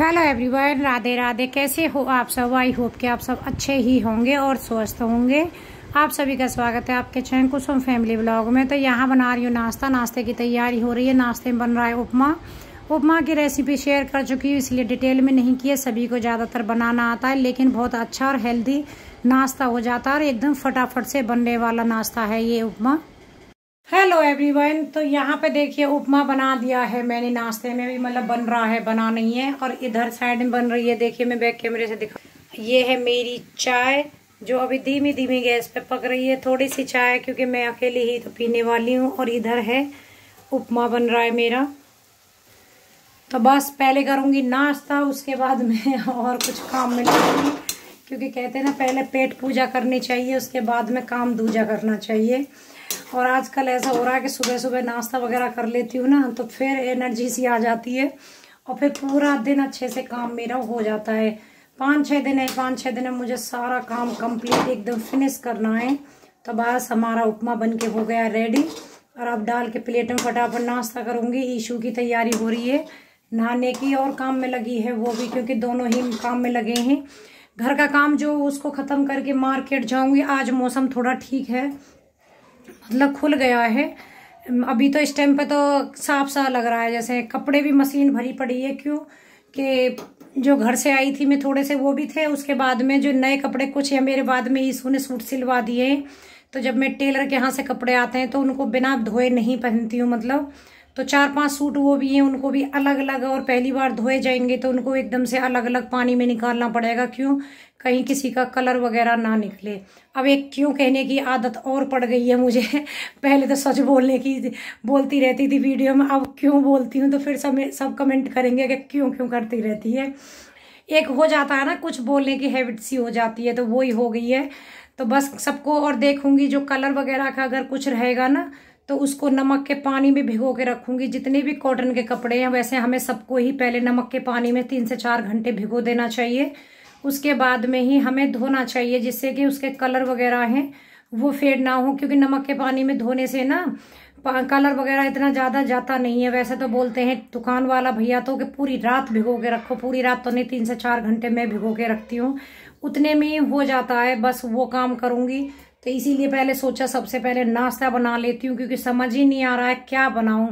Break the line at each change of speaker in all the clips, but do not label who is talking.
hello everyone Radhe Radhe कैसे हो आप सब आई होप के आप सब अच्छे ही होंगे और स्वस्थ होंगे आप सभी का स्वागत है आपके चैन कुसुम फैमिली ब्लॉग में तो यहाँ बना रही हूँ नाश्ता नाश्ते की तैयारी हो रही है नाश्ते में बन रहा है उपमा उपमा की रेसिपी शेयर कर चुकी हूँ इसलिए डिटेल में नहीं किया सभी को ज़्यादातर बनाना आता है लेकिन बहुत अच्छा और हेल्दी नाश्ता हो जाता है और एकदम फटाफट से बनने वाला नाश्ता है ये उपमा हेलो एवरीवन तो यहाँ पे देखिए उपमा बना दिया है मैंने नाश्ते में भी मतलब बन रहा है बना नहीं है और इधर साइड में बन रही है देखिए मैं बैक कैमरे से दिखा ये है मेरी चाय जो अभी धीमी धीमी गैस पे पक रही है थोड़ी सी चाय क्योंकि मैं अकेली ही तो पीने वाली हूँ और इधर है उपमा बन रहा है मेरा तो बस पहले करूँगी नाश्ता उसके बाद मैं और कुछ काम में लगूँगी क्योंकि कहते हैं ना पहले पेट पूजा करनी चाहिए उसके बाद में काम दूजा करना चाहिए और आजकल ऐसा हो रहा है कि सुबह सुबह नाश्ता वगैरह कर लेती हूँ ना तो फिर एनर्जी सी आ जाती है और फिर पूरा दिन अच्छे से काम मेरा हो जाता है पाँच छः दिन है पाँच छः दिन है मुझे सारा काम कंप्लीट एकदम फिनिश करना है तो बस हमारा उपमा बन के हो गया रेडी और अब डाल के प्लेट में फटाफट नाश्ता करूँगी ईशू की तैयारी हो रही है नहाने की और काम में लगी है वो भी क्योंकि दोनों ही काम में लगे हैं घर का काम जो उसको ख़त्म करके मार्केट जाऊँगी आज मौसम थोड़ा ठीक है मतलब खुल गया है अभी तो इस टाइम पे तो साफ सा लग रहा है जैसे कपड़े भी मशीन भरी पड़ी है क्यों कि जो घर से आई थी मैं थोड़े से वो भी थे उसके बाद में जो नए कपड़े कुछ या मेरे बाद में ईसू ने सूट सिलवा दिए तो जब मैं टेलर के यहाँ से कपड़े आते हैं तो उनको बिना धोए नहीं पहनती हूँ मतलब तो चार पांच सूट वो भी हैं उनको भी अलग अलग और पहली बार धोए जाएंगे तो उनको एकदम से अलग अलग पानी में निकालना पड़ेगा क्यों कहीं किसी का कलर वगैरह ना निकले अब एक क्यों कहने की आदत और पड़ गई है मुझे पहले तो सच बोलने की बोलती रहती थी वीडियो में अब क्यों बोलती हूँ तो फिर सब सब कमेंट करेंगे कि क्यों क्यों करती रहती है एक हो जाता है ना कुछ बोलने की हैबिट सी हो जाती है तो वो ही हो गई है तो बस सबको और देखूंगी जो कलर वगैरह का अगर कुछ रहेगा ना तो उसको नमक के पानी में भिगो के रखूंगी जितने भी कॉटन के कपड़े हैं वैसे हमें सबको ही पहले नमक के पानी में तीन से चार घंटे भिगो देना चाहिए उसके बाद में ही हमें धोना चाहिए जिससे कि उसके कलर वगैरह हैं वो फेड ना हो क्योंकि नमक के पानी में धोने से ना कलर वगैरह इतना ज़्यादा जाता नहीं है वैसे तो बोलते हैं दुकान वाला भैया तो कि पूरी रात भिगो के रखो पूरी रात तो नहीं तीन से चार घंटे मैं भिगो के रखती हूँ उतने में ही हो जाता है बस वो काम करूंगी तो इसीलिए पहले सोचा सबसे पहले नाश्ता बना लेती हूँ क्योंकि समझ ही नहीं आ रहा है क्या बनाऊँ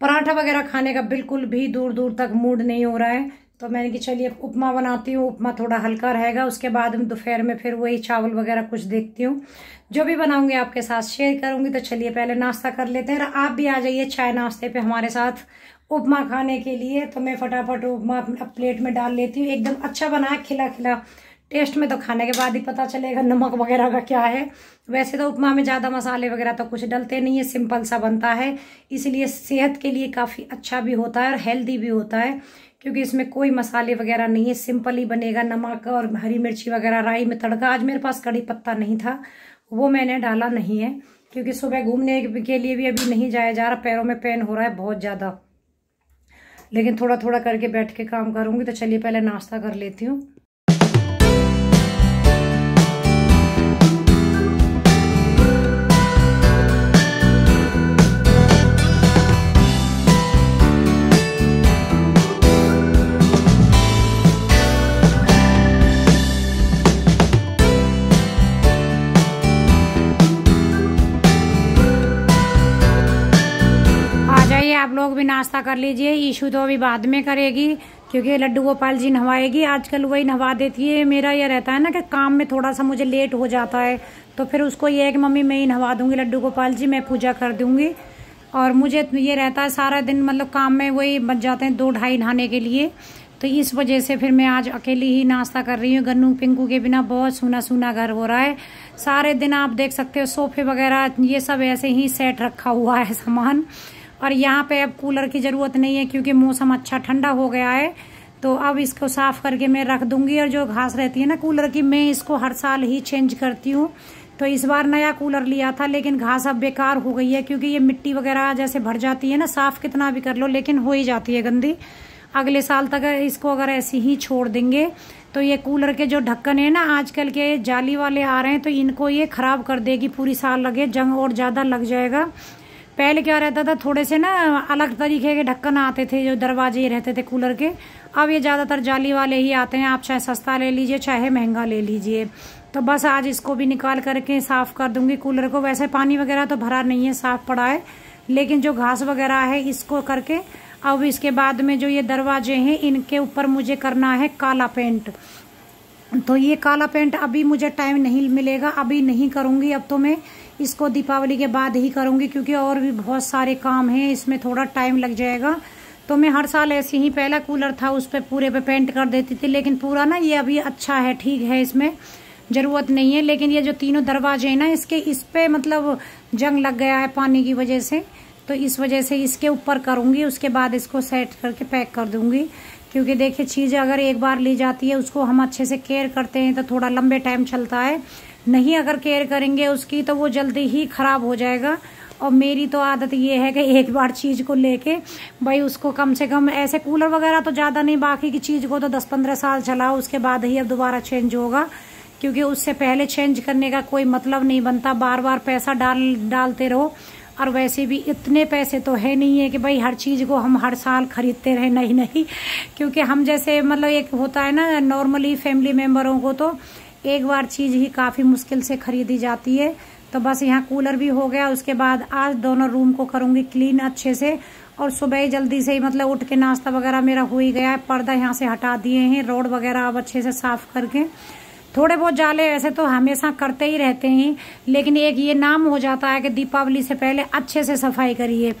पराठा वगैरह खाने का बिल्कुल भी दूर दूर तक मूड नहीं हो रहा है तो मैंने कि चलिए उपमा बनाती हूँ उपमा थोड़ा हल्का रहेगा उसके बाद हम दोपहर में फिर वही चावल वगैरह कुछ देखती हूँ जो भी बनाऊंगी आपके साथ शेयर करूंगी तो चलिए पहले नाश्ता कर लेते हैं और आप भी आ जाइए चाय नाश्ते पे हमारे साथ उपमा खाने के लिए तो मैं फटाफट उपमा अपना प्लेट में डाल लेती हूँ एकदम अच्छा बनाया खिला खिला टेस्ट में तो खाने के बाद ही पता चलेगा नमक वगैरह का क्या है वैसे तो उपमा में ज़्यादा मसाले वगैरह तो कुछ डलते नहीं है सिंपल सा बनता है इसलिए सेहत के लिए काफ़ी अच्छा भी होता है और हेल्दी भी होता है क्योंकि इसमें कोई मसाले वगैरह नहीं है सिंपल ही बनेगा नमक और हरी मिर्ची वगैरह राई में तड़का आज मेरे पास कड़ी पत्ता नहीं था वो मैंने डाला नहीं है क्योंकि सुबह घूमने के लिए भी अभी नहीं जाया जा रहा पैरों में पेन हो रहा है बहुत ज़्यादा लेकिन थोड़ा थोड़ा करके बैठ के काम करूँगी तो चलिए पहले नाश्ता कर लेती हूँ भी नाश्ता कर लीजिए ईशू तो अभी बाद में करेगी क्योंकि लड्डू गोपाल जी नहवाएगी आजकल वही नहवा देती है मेरा यह रहता है ना कि काम में थोड़ा सा मुझे लेट हो जाता है तो फिर उसको ये है कि मम्मी मैं ही नहवा दूंगी लड्डू गोपाल जी मैं पूजा कर दूंगी और मुझे ये रहता है सारा दिन मतलब काम में वही बच जाते हैं दो ढाई नहाने के लिए तो इस वजह से फिर मैं आज अकेली ही नाश्ता कर रही हूँ गन्नू पिंकू के बिना बहुत सूना सूना घर हो रहा है सारे दिन आप देख सकते हो सोफे वगैरह ये सब ऐसे ही सेट रखा हुआ है सामान और यहाँ पे अब कूलर की ज़रूरत नहीं है क्योंकि मौसम अच्छा ठंडा हो गया है तो अब इसको साफ़ करके मैं रख दूंगी और जो घास रहती है ना कूलर की मैं इसको हर साल ही चेंज करती हूँ तो इस बार नया कूलर लिया था लेकिन घास अब बेकार हो गई है क्योंकि ये मिट्टी वगैरह जैसे भर जाती है ना साफ़ कितना भी कर लो लेकिन हो ही जाती है गंदी अगले साल तक इसको अगर ऐसे ही छोड़ देंगे तो ये कूलर के जो ढक्कन है ना आजकल के जाली वाले आ रहे हैं तो इनको ये ख़राब कर देगी पूरी साल लगे जंग और ज़्यादा लग जाएगा पहले क्या रहता था थोड़े से ना अलग तरीके के ढक्कन आते थे जो दरवाजे रहते थे कूलर के अब ये ज़्यादातर जाली वाले ही आते हैं आप चाहे सस्ता ले लीजिए चाहे महंगा ले लीजिए तो बस आज इसको भी निकाल करके साफ़ कर दूंगी कूलर को वैसे पानी वगैरह तो भरा नहीं है साफ़ पड़ा है लेकिन जो घास वगैरह है इसको करके अब इसके बाद में जो ये दरवाजे हैं इनके ऊपर मुझे करना है काला पेंट तो ये काला पेंट अभी मुझे टाइम नहीं मिलेगा अभी नहीं करूंगी अब तो मैं इसको दीपावली के बाद ही करूँगी क्योंकि और भी बहुत सारे काम हैं इसमें थोड़ा टाइम लग जाएगा तो मैं हर साल ऐसे ही पहला कूलर था उस पर पूरे पे पेंट कर देती थी लेकिन पूरा ना ये अभी अच्छा है ठीक है इसमें ज़रूरत नहीं है लेकिन ये जो तीनों दरवाजे हैं ना इसके इस पर मतलब जंग लग गया है पानी की वजह से तो इस वजह से इसके ऊपर करूँगी उसके बाद इसको सेट करके पैक कर दूँगी क्योंकि देखिए चीज़ अगर एक बार ली जाती है उसको हम अच्छे से केयर करते हैं तो थोड़ा लंबे टाइम चलता है नहीं अगर केयर करेंगे उसकी तो वो जल्दी ही ख़राब हो जाएगा और मेरी तो आदत ये है कि एक बार चीज़ को लेके भाई उसको कम से कम ऐसे कूलर वगैरह तो ज़्यादा नहीं बाकी की चीज़ को तो दस पंद्रह साल चलाओ उसके बाद ही अब दोबारा चेंज होगा क्योंकि उससे पहले चेंज करने का कोई मतलब नहीं बनता बार बार पैसा डाल डालते रहो और वैसे भी इतने पैसे तो है नहीं है कि भाई हर चीज़ को हम हर साल खरीदते रहे नहीं नहीं क्योंकि हम जैसे मतलब एक होता है ना नॉर्मली फैमिली मेम्बरों को तो एक बार चीज़ ही काफ़ी मुश्किल से खरीदी जाती है तो बस यहाँ कूलर भी हो गया उसके बाद आज दोनों रूम को करूँगी क्लीन अच्छे से और सुबह ही जल्दी से ही मतलब उठ के नाश्ता वगैरह मेरा हो ही गया है पर्दा यहाँ से हटा दिए हैं रोड वगैरह अब अच्छे से साफ करके थोड़े बहुत जाले ऐसे तो हमेशा करते ही रहते हैं लेकिन एक ये नाम हो जाता है कि दीपावली से पहले अच्छे से सफाई करिए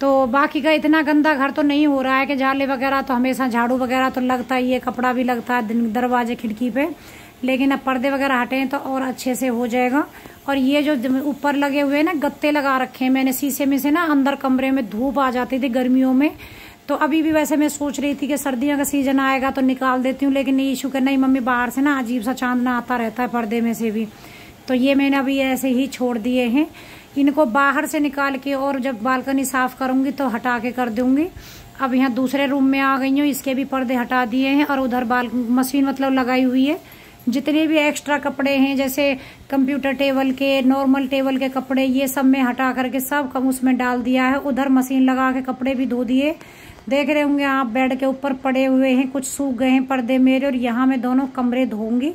तो बाकी का इतना गंदा घर तो नहीं हो रहा है कि जाले वगैरह तो हमेशा झाड़ू वगैरह तो लगता ही है कपड़ा भी लगता है दरवाजे खिड़की पे लेकिन अब पर्दे वगैरह हैं तो और अच्छे से हो जाएगा और ये जो ऊपर लगे हुए हैं ना गत्ते लगा रखे हैं मैंने शीशे में से ना अंदर कमरे में धूप आ जाती थी गर्मियों में तो अभी भी वैसे मैं सोच रही थी कि सर्दियों का सीजन आएगा तो निकाल देती हूँ लेकिन ये शुक्र नहीं मम्मी बाहर से ना अजीब सा चांद ना आता रहता है पर्दे में से भी तो ये मैंने अभी ऐसे ही छोड़ दिए हैं इनको बाहर से निकाल के और जब बालकनी साफ़ करूंगी तो हटा के कर दूंगी अब यहाँ दूसरे रूम में आ गई हूँ इसके भी पर्दे हटा दिए हैं और उधर बाल मशीन मतलब लगाई हुई है जितने भी एक्स्ट्रा कपड़े हैं जैसे कंप्यूटर टेबल के नॉर्मल टेबल के कपड़े ये सब में हटा करके सब कम उसमें डाल दिया है उधर मशीन लगा के कपड़े भी धो दिए देख रहे होंगे आप बेड के ऊपर पड़े हुए हैं कुछ सूख गए हैं पर्दे मेरे और यहाँ मैं दोनों कमरे धोंगी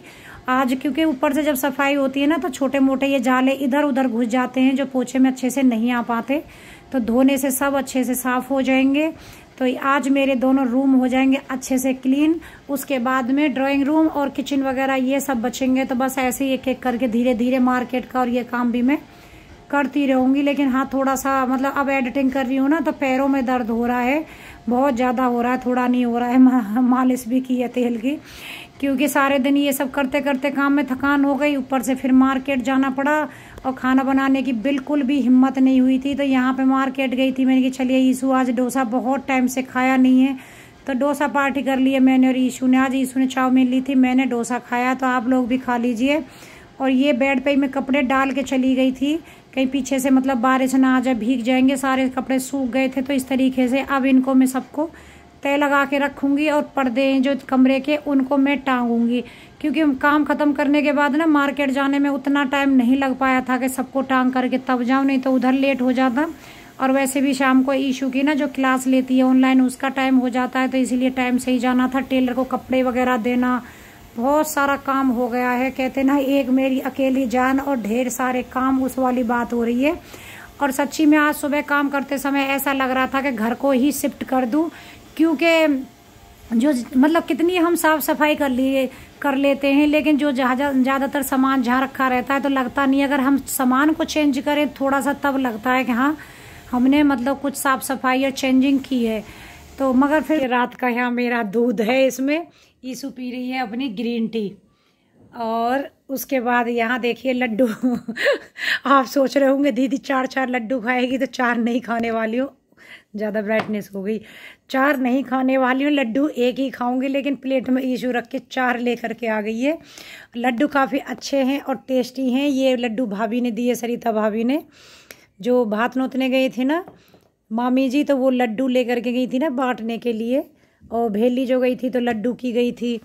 आज क्योंकि ऊपर से जब सफाई होती है ना तो छोटे मोटे ये जाले इधर उधर घुस जाते हैं जो पोछे में अच्छे से नहीं आ पाते तो धोने से सब अच्छे से साफ हो जाएंगे तो आज मेरे दोनों रूम हो जाएंगे अच्छे से क्लीन उसके बाद में ड्राइंग रूम और किचन वगैरह ये सब बचेंगे तो बस ऐसे ही एक एक करके धीरे धीरे मार्केट का और ये काम भी मैं करती रहूंगी लेकिन हाँ थोड़ा सा मतलब अब एडिटिंग कर रही हूँ ना तो पैरों में दर्द हो रहा है बहुत ज़्यादा हो रहा है थोड़ा नहीं हो रहा है मालिश भी की है तेल की क्योंकि सारे दिन ये सब करते करते काम में थकान हो गई ऊपर से फिर मार्केट जाना पड़ा और खाना बनाने की बिल्कुल भी हिम्मत नहीं हुई थी तो यहाँ पे मार्केट गई थी मैंने कि चलिए ईशु आज डोसा बहुत टाइम से खाया नहीं है तो डोसा पार्टी कर लिए मैंने और ईशू ने आज ईशु ने चाउमीन ली थी मैंने डोसा खाया तो आप लोग भी खा लीजिए और ये बेड पर ही मैं कपड़े डाल के चली गई थी कहीं पीछे से मतलब बारिश ना आ जाए भीग जाएंगे सारे कपड़े सूख गए थे तो इस तरीके से अब इनको मैं सबको तय लगा के रखूंगी और पर्दे जो कमरे के उनको मैं टांगूंगी क्योंकि काम ख़त्म करने के बाद ना मार्केट जाने में उतना टाइम नहीं लग पाया था कि सबको टांग करके तब जाऊं नहीं तो उधर लेट हो जाता और वैसे भी शाम को ईशू की ना जो क्लास लेती है ऑनलाइन उसका टाइम हो जाता है तो इसीलिए टाइम से ही जाना था टेलर को कपड़े वगैरह देना बहुत सारा काम हो गया है कहते ना एक मेरी अकेली जान और ढेर सारे काम उस वाली बात हो रही है और सच्ची में आज सुबह काम करते समय ऐसा लग रहा था कि घर को ही शिफ्ट कर दूं क्योंकि जो मतलब कितनी हम साफ सफाई कर लिए कर लेते हैं लेकिन जो ज़्यादातर सामान जहाँ रखा रहता है तो लगता नहीं अगर हम सामान को चेंज करें थोड़ा सा तब लगता है कि हाँ हमने मतलब कुछ साफ सफाई और चेंजिंग की है तो मगर फिर रात का यहाँ मेरा दूध है इसमें ईसु पी रही है अपनी ग्रीन टी और उसके बाद यहाँ देखिए लड्डू आप सोच रहे होंगे दीदी चार चार लड्डू खाएगी तो चार नहीं खाने वाली हूँ ज़्यादा ब्राइटनेस हो गई चार नहीं खाने वाली हूँ लड्डू एक ही खाऊंगी लेकिन प्लेट में ईशू रख के चार ले करके आ गई है लड्डू काफ़ी अच्छे हैं और टेस्टी हैं ये लड्डू भाभी ने दिए सरिता भाभी ने जो भात नोतने गए थे ना मामी जी तो वो लड्डू ले करके गई थी ना बांटने के लिए और भेली जो गई थी तो लड्डू की गई थी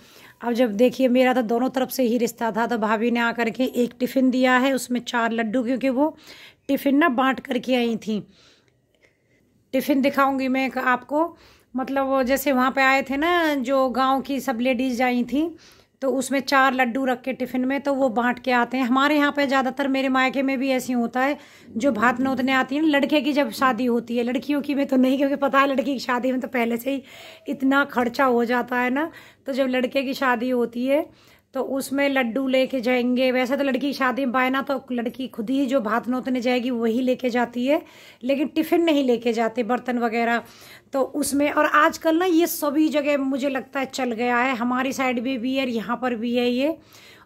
अब जब देखिए मेरा तो दोनों तरफ से ही रिश्ता था तो भाभी ने आकर के एक टिफ़िन दिया है उसमें चार लड्डू क्योंकि वो टिफ़िन ना बांट करके आई थी टिफ़िन दिखाऊंगी मैं आपको मतलब वो जैसे वहाँ पे आए थे ना जो गांव की सब लेडीज़ आई थी तो उसमें चार लड्डू रख के टिफ़िन में तो वो बांट के आते हैं हमारे यहाँ पे ज़्यादातर मेरे मायके में भी ऐसी होता है जो भात नोतने आती हैं लड़के की जब शादी होती है लड़कियों की में तो नहीं क्योंकि पता है लड़की की शादी में तो पहले से ही इतना खर्चा हो जाता है ना तो जब लड़के की शादी होती है तो उसमें लड्डू लेके जाएंगे वैसे तो लड़की की शादी में बायना ना तो लड़की खुद ही जो भात नोतने जाएगी वही लेके जाती है लेकिन टिफ़िन नहीं लेके जाते बर्तन वगैरह तो उसमें और आजकल ना ये सभी जगह मुझे लगता है चल गया है हमारी साइड भी भी है और यहाँ पर भी है ये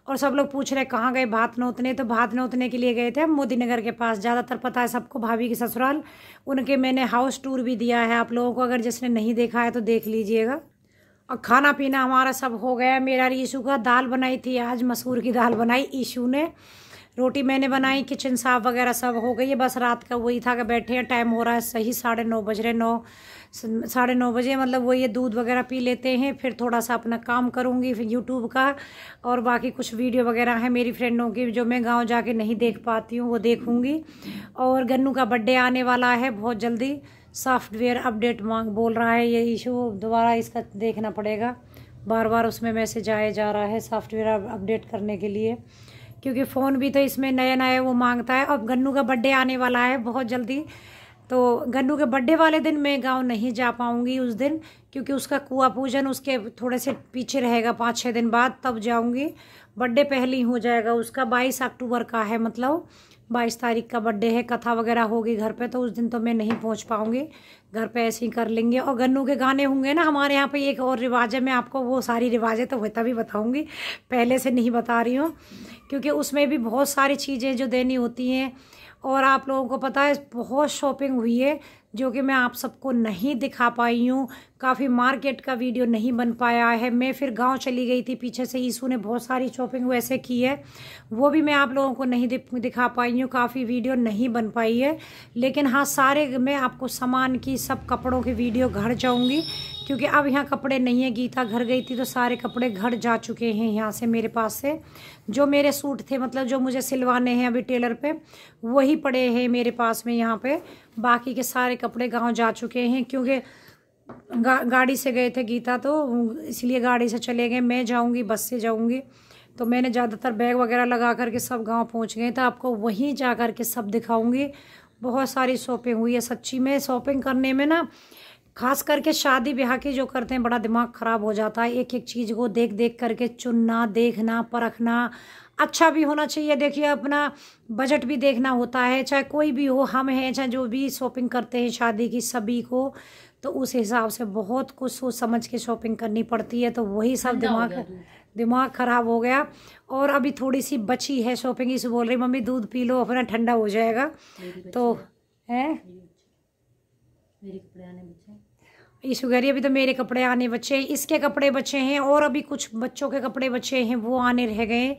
और सब लोग पूछ रहे कहाँ गए भात नोतने तो भात नोतने के लिए गए थे मोदी नगर के पास ज़्यादातर पता है सबको भाभी के ससुराल उनके मैंने हाउस टूर भी दिया है आप लोगों को अगर जिसने नहीं देखा है तो देख लीजिएगा और खाना पीना हमारा सब हो गया मेरा ईशू का दाल बनाई थी आज मसूर की दाल बनाई ईशू ने रोटी मैंने बनाई किचन साफ वगैरह सब हो गई है बस रात का वही था कि बैठे हैं टाइम हो रहा है सही साढ़े नौ बज रहे नौ साढ़े नौ बजे मतलब वो ये दूध वगैरह पी लेते हैं फिर थोड़ा सा अपना काम करूँगी फिर यूट्यूब का और बाकी कुछ वीडियो वगैरह है मेरी फ्रेंडों की जो मैं गाँव जाके नहीं देख पाती हूँ वो देखूँगी और गन्नू का बर्थडे आने वाला है बहुत जल्दी सॉफ्टवेयर अपडेट मांग बोल रहा है ये इशू दोबारा इसका देखना पड़ेगा बार बार उसमें मैसेज आया जा रहा है सॉफ्टवेयर अपडेट करने के लिए क्योंकि फ़ोन भी तो इसमें नए नए वो मांगता है अब गन्नू का बर्थडे आने वाला है बहुत जल्दी तो गन्नू के बर्थडे वाले दिन मैं गांव नहीं जा पाऊंगी उस दिन क्योंकि उसका कुआ पूजन उसके थोड़े से पीछे रहेगा पाँच छः दिन बाद तब जाऊंगी बर्थडे पहले ही हो जाएगा उसका बाईस अक्टूबर का है मतलब बाईस तारीख का बर्थडे है कथा वगैरह होगी घर पे तो उस दिन तो मैं नहीं पहुंच पाऊँगी घर पे ऐसे ही कर लेंगे और गन्नू के गाने होंगे ना हमारे यहाँ पे एक और रिवाज है मैं आपको वो सारी रिवाजें तो वह तभी बताऊँगी पहले से नहीं बता रही हूँ क्योंकि उसमें भी बहुत सारी चीज़ें जो देनी होती हैं और आप लोगों को पता है बहुत शॉपिंग हुई है जो कि मैं आप सबको नहीं दिखा पाई हूँ काफ़ी मार्केट का वीडियो नहीं बन पाया है मैं फिर गांव चली गई थी पीछे से ईसू ने बहुत सारी शॉपिंग वैसे की है वो भी मैं आप लोगों को नहीं दिखा पाई हूँ काफ़ी वीडियो नहीं बन पाई है लेकिन हाँ सारे मैं आपको सामान की सब कपड़ों की वीडियो घर जाऊँगी क्योंकि अब यहाँ कपड़े नहीं है गीता घर गई थी तो सारे कपड़े घर जा चुके हैं यहाँ से मेरे पास से जो मेरे सूट थे मतलब जो मुझे सिलवाने हैं अभी टेलर पर वही पड़े हैं मेरे पास में यहाँ पर बाकी के सारे कपड़े गांव जा चुके हैं क्योंकि गा, गाड़ी से गए थे गीता तो इसलिए गाड़ी से चले गए मैं जाऊंगी बस से जाऊंगी तो मैंने ज़्यादातर बैग वगैरह लगा करके सब गांव पहुंच गए तो आपको वहीं जा कर के सब दिखाऊंगी बहुत सारी शॉपिंग हुई है सच्ची में शॉपिंग करने में ना खास करके शादी ब्याह के जो करते हैं बड़ा दिमाग ख़राब हो जाता है एक एक चीज़ को देख देख करके चुनना देखना परखना अच्छा भी होना चाहिए देखिए अपना बजट भी देखना होता है चाहे कोई भी हो हम हैं चाहे जो भी शॉपिंग करते हैं शादी की सभी को तो उस हिसाब से बहुत कुछ सोच समझ के शॉपिंग करनी पड़ती है तो वही सब दिमाग दिमाग ख़राब हो गया और अभी थोड़ी सी बची है शॉपिंग इस बोल रही मम्मी दूध पी लो अपना ठंडा हो जाएगा तो है मेरे कपड़े आने बचे ये शुगरी अभी तो मेरे कपड़े आने बचे इसके कपड़े बचे हैं और अभी कुछ बच्चों के कपड़े बचे हैं वो आने रह गए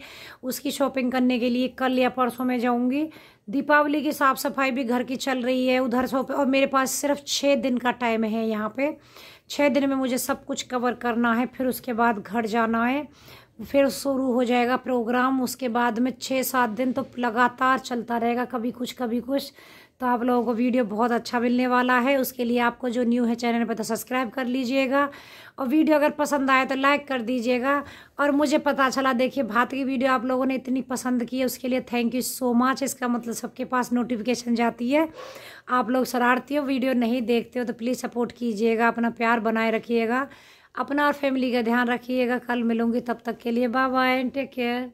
उसकी शॉपिंग करने के लिए कल या परसों में जाऊंगी दीपावली की साफ़ सफाई भी घर की चल रही है उधर शॉपिंग और मेरे पास सिर्फ छः दिन का टाइम है यहाँ पे छः दिन में मुझे सब कुछ कवर करना है फिर उसके बाद घर जाना है फिर शुरू हो जाएगा प्रोग्राम उसके बाद में छः सात दिन तो लगातार चलता रहेगा कभी कुछ कभी कुछ तो आप लोगों को वीडियो बहुत अच्छा मिलने वाला है उसके लिए आपको जो न्यू है चैनल पर तो सब्सक्राइब कर लीजिएगा और वीडियो अगर पसंद आए तो लाइक कर दीजिएगा और मुझे पता चला देखिए भात की वीडियो आप लोगों ने इतनी पसंद की है उसके लिए थैंक यू सो मच इसका मतलब सबके पास नोटिफिकेशन जाती है आप लोग शरारती हो वीडियो नहीं देखते हो तो प्लीज़ सपोर्ट कीजिएगा अपना प्यार बनाए रखिएगा अपना और फैमिली का ध्यान रखिएगा कल मिलूंगी तब तक के लिए bye bye and take care